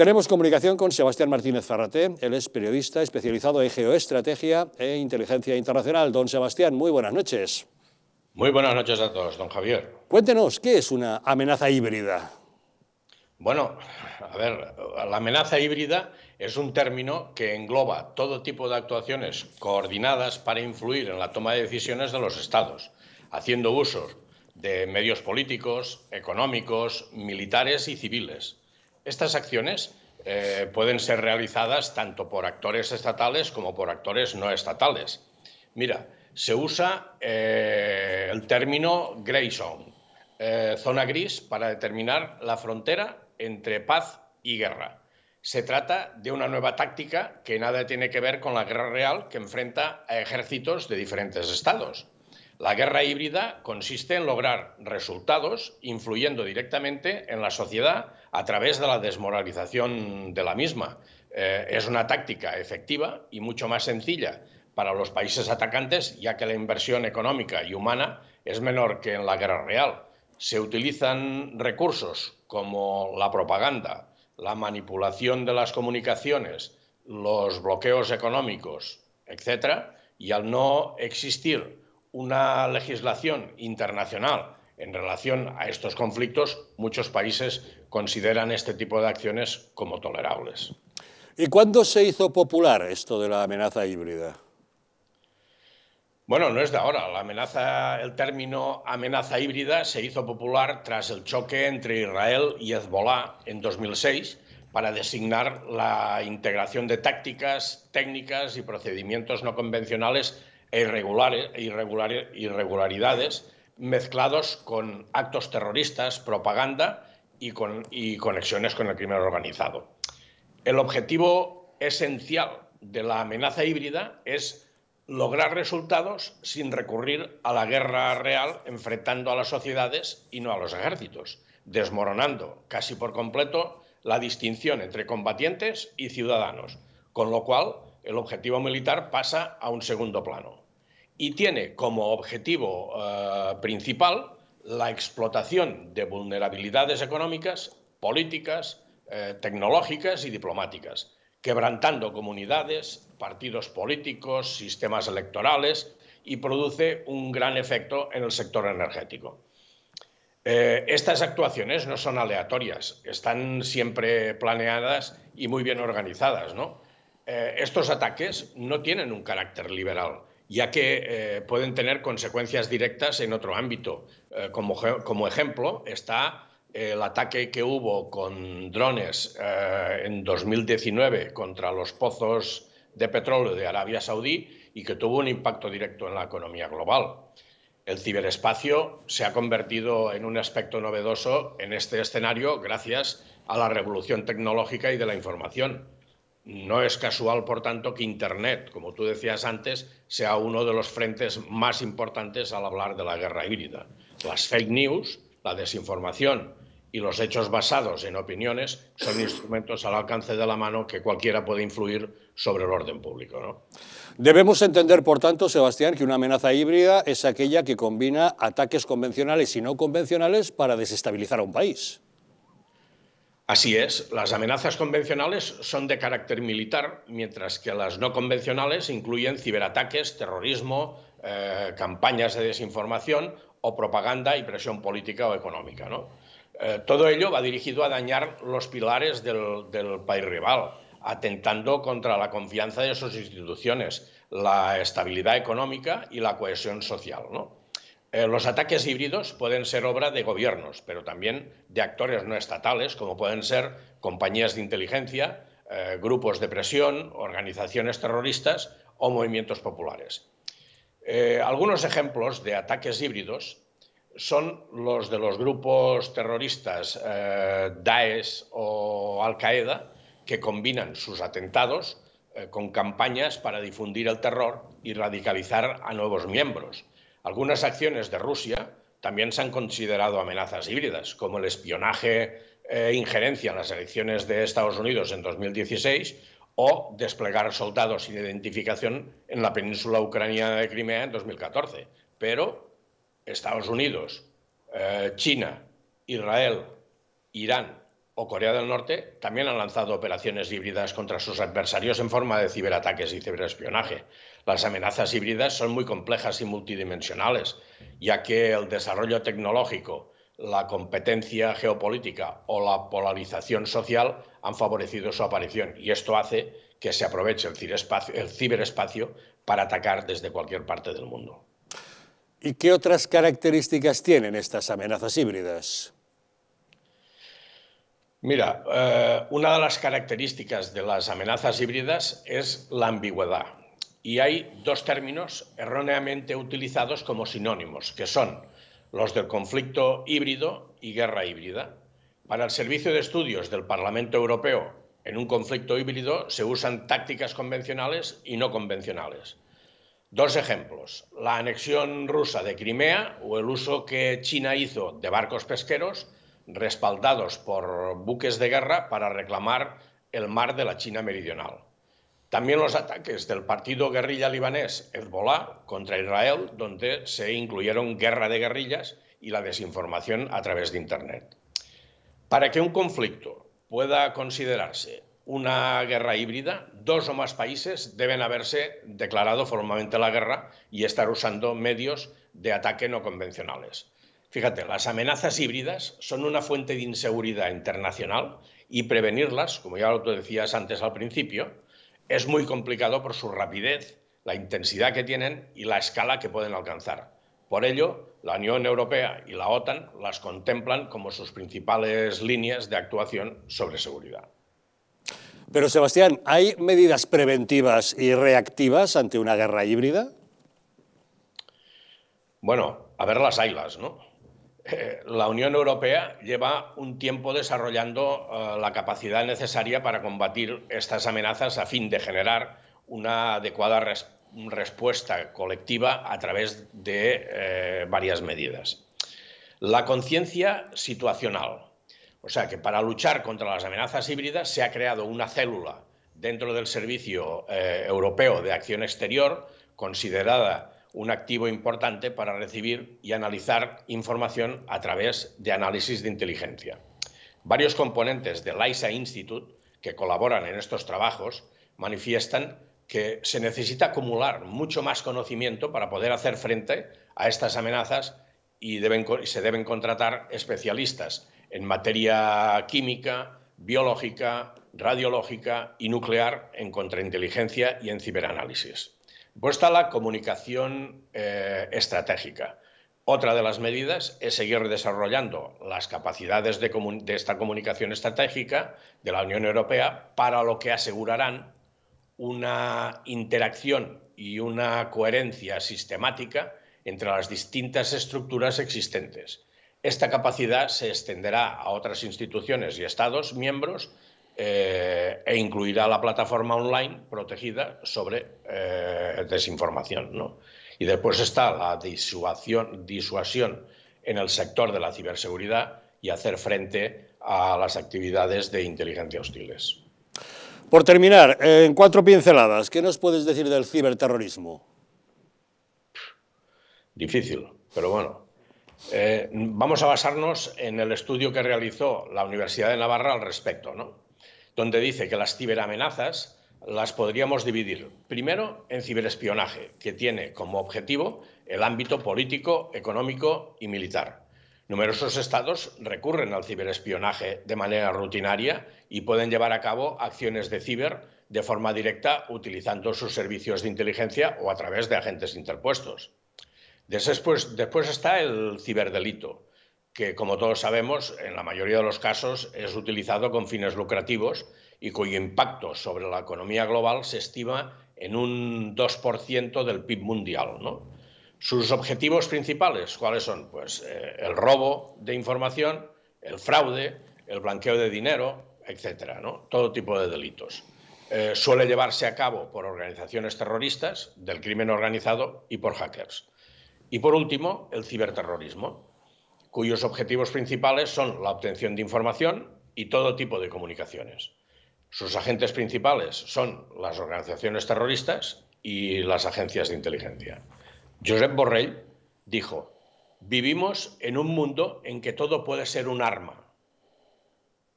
Tenemos comunicación con Sebastián Martínez Zarrate, él es periodista especializado en geoestrategia e inteligencia internacional. Don Sebastián, muy buenas noches. Muy buenas noches a todos, don Javier. Cuéntenos, ¿qué es una amenaza híbrida? Bueno, a ver, la amenaza híbrida es un término que engloba todo tipo de actuaciones coordinadas para influir en la toma de decisiones de los estados, haciendo uso de medios políticos, económicos, militares y civiles estas acciones eh, pueden ser realizadas tanto por actores estatales como por actores no estatales. Mira, se usa eh, el término gray zone, eh, zona gris, para determinar la frontera entre paz y guerra. Se trata de una nueva táctica que nada tiene que ver con la guerra real que enfrenta a ejércitos de diferentes estados. La guerra híbrida consiste en lograr resultados influyendo directamente en la sociedad a través de la desmoralización de la misma. Eh, es una táctica efectiva y mucho más sencilla para los países atacantes, ya que la inversión económica y humana es menor que en la guerra real. Se utilizan recursos como la propaganda, la manipulación de las comunicaciones, los bloqueos económicos, etcétera, y al no existir una legislación internacional en relación a estos conflictos, muchos países consideran este tipo de acciones como tolerables. ¿Y cuándo se hizo popular esto de la amenaza híbrida? Bueno, no es de ahora. La amenaza, el término amenaza híbrida se hizo popular tras el choque entre Israel y Hezbollah en 2006 para designar la integración de tácticas, técnicas y procedimientos no convencionales e irregulares, irregularidades mezclados con actos terroristas, propaganda y, con, conexiones con el crimen organizado. El objetivo esencial de la amenaza híbrida es lograr resultados sin recurrir a la guerra real, enfrentando a las sociedades y no a los ejércitos, desmoronando casi por completo la distinción entre combatientes y ciudadanos, con lo cual el objetivo militar pasa a un segundo plano y tiene como objetivo eh, principal la explotación de vulnerabilidades económicas, políticas, eh, tecnológicas y diplomáticas, quebrantando comunidades, partidos políticos, sistemas electorales y produce un gran efecto en el sector energético. Eh, estas actuaciones no son aleatorias, están siempre planeadas y muy bien organizadas. estos ataques no tienen un carácter liberal ya que eh, pueden tener consecuencias directas en otro ámbito. Eh, como, ejemplo está eh, el ataque que hubo con drones en 2019 contra los pozos de petróleo de Arabia Saudí y que tuvo un impacto directo en la economía global. El ciberespacio se ha convertido en un aspecto novedoso en este escenario gracias a la revolución tecnológica y de la información no es casual, por tanto, que Internet, como tú decías antes, sea uno de los frentes más importantes al hablar de la guerra híbrida. Las fake news, la desinformación y los hechos basados en opiniones son instrumentos al alcance de la mano que cualquiera puede influir sobre el orden público. Debemos entender, por tanto, Sebastián, que una amenaza híbrida es aquella que combina ataques convencionales y no convencionales para desestabilizar a un país. Así es, las amenazas convencionales son de carácter militar, mientras que las no convencionales incluyen ciberataques, terrorismo, eh, campañas de desinformación o propaganda y presión política o económica. Eh, todo ello va dirigido a dañar los pilares del, país rival, atentando contra la confianza de sus instituciones, la estabilidad económica y la cohesión social. Eh, los ataques híbridos pueden ser obra de gobiernos, pero también de actores no estatales, como pueden ser compañías de inteligencia, eh, grupos de presión, organizaciones terroristas o movimientos populares. Eh, algunos ejemplos de ataques híbridos son los de los grupos terroristas Daesh o Al-Qaeda, que combinan sus atentados con campañas para difundir el terror y radicalizar a nuevos miembros algunas acciones de Rusia también se han considerado amenazas híbridas, como el espionaje e injerencia en las elecciones de Estados Unidos en 2016 o desplegar soldados sin identificación en la península ucraniana de Crimea en 2014. Pero Estados Unidos, eh, China, Israel, Irán o Corea del Norte también han lanzado operaciones híbridas contra sus adversarios en forma de ciberataques y ciberespionaje. Las amenazas híbridas son muy complejas y multidimensionales, ya que el desarrollo tecnológico, la competencia geopolítica o la polarización social han favorecido su aparición y esto hace que se aproveche el ciberespacio, para atacar desde cualquier parte del mundo. ¿Y qué otras características tienen estas amenazas híbridas? Mira, eh, una de las características de las amenazas híbridas es la ambigüedad. Y hay dos términos erróneamente utilizados como sinónimos, que son los del conflicto híbrido y guerra híbrida. Para el Servicio de Estudios del Parlamento Europeo, en un conflicto híbrido se usan tácticas convencionales y no convencionales. Dos ejemplos, la anexión rusa de Crimea o el uso que China hizo de barcos pesqueros respaldados por buques de guerra para reclamar el mar de la China meridional. También los ataques del partido guerrilla libanés Hezbollah contra Israel, donde se incluyeron guerra de guerrillas y la desinformación a través de Internet. Para que un conflicto pueda considerarse una guerra híbrida, dos o más países deben haberse declarado formalmente la guerra y estar usando medios de ataque no convencionales. Fíjate, las amenazas híbridas son una fuente de inseguridad internacional y prevenirlas, como ya lo decías antes al principio, es muy complicado por su rapidez, la intensidad que tienen y la escala que pueden alcanzar. Por ello, la Unión Europea y la OTAN las contemplan como sus principales líneas de actuación sobre seguridad. Pero Sebastián, ¿hay medidas preventivas y reactivas ante una guerra híbrida? Bueno, a ver las ailas, ¿no? Eh, la Unión Europea lleva un tiempo desarrollando eh, la capacidad necesaria para combatir estas amenazas a fin de generar una adecuada respuesta colectiva a través de eh, varias medidas. La conciencia situacional. O sea que para luchar contra las amenazas híbridas se ha creado una célula dentro del Servicio Europeo de Acción Exterior considerada un activo importante para recibir y analizar información a través de análisis de inteligencia. Varios componentes del ISA Institute que colaboran en estos trabajos manifiestan que se necesita acumular mucho más conocimiento para poder hacer frente a estas amenazas y se deben contratar especialistas en materia química, biológica, radiológica y nuclear en contrainteligencia y en ciberanálisis. Pues está la comunicación eh, estratégica. Otra de las medidas es seguir desarrollando las capacidades de esta comunicación estratégica de la Unión Europea para lo que asegurarán una interacción y una coherencia sistemática entre las distintas estructuras existentes. Esta capacidad se extenderá a otras instituciones y Estados miembros eh, e incluirá la plataforma online protegida sobre eh, desinformación. ¿no? Y después está la disuasión, en el sector de la ciberseguridad y hacer frente a las actividades de inteligencia hostiles. Por terminar, eh, en cuatro pinceladas, ¿qué nos puedes decir del ciberterrorismo? Difícil, pero bueno. vamos a basarnos en el estudio que realizó la Universidad de Navarra al respecto, ¿no? donde dice que las ciberamenazas las podríamos dividir primero en ciberespionaje, que tiene como objetivo el ámbito político, económico y militar. Numerosos estados recurren al ciberespionaje de manera rutinaria y pueden llevar a cabo acciones de ciber de forma directa utilizando sus servicios de inteligencia o a través de agentes interpuestos. Después, después está el ciberdelito, que como todos sabemos, en la mayoría de los casos es utilizado con fines lucrativos y cuyo impacto sobre la economía global se estima en un 2% del PIB mundial. Sus objetivos principales, ¿cuáles son? Pues eh, el robo de información, el fraude, el blanqueo de dinero, etcétera, todo tipo de delitos. Eh, suele llevarse a cabo por organizaciones terroristas, del crimen organizado y por hackers. Y por último, el ciberterrorismo cuyos objetivos principales son la obtención de información y todo tipo de comunicaciones. Sus agentes principales son las organizaciones terroristas y las agencias de inteligencia. Josep Borrell dijo, vivimos en un mundo en que todo puede ser un arma.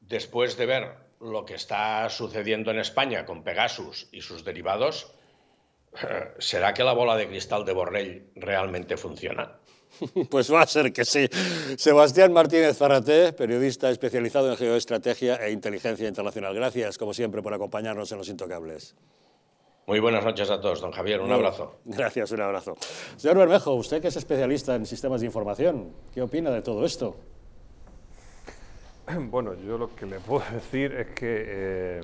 Después de ver lo que está sucediendo en España con Pegasus y sus derivados, ¿será que la bola de cristal de Borrell realmente funciona? Pues va a ser que sí. Sebastián Martínez Farraté, periodista especializado en geoestrategia e inteligencia internacional. Gracias, como siempre, por acompañarnos en Los Intocables. Muy buenas noches a todos, don Javier. Un abrazo. Gracias, un abrazo. Señor Bermejo, usted que es especialista en sistemas de información, ¿qué opina de todo esto? Bueno, yo lo que le puedo decir es que... Eh,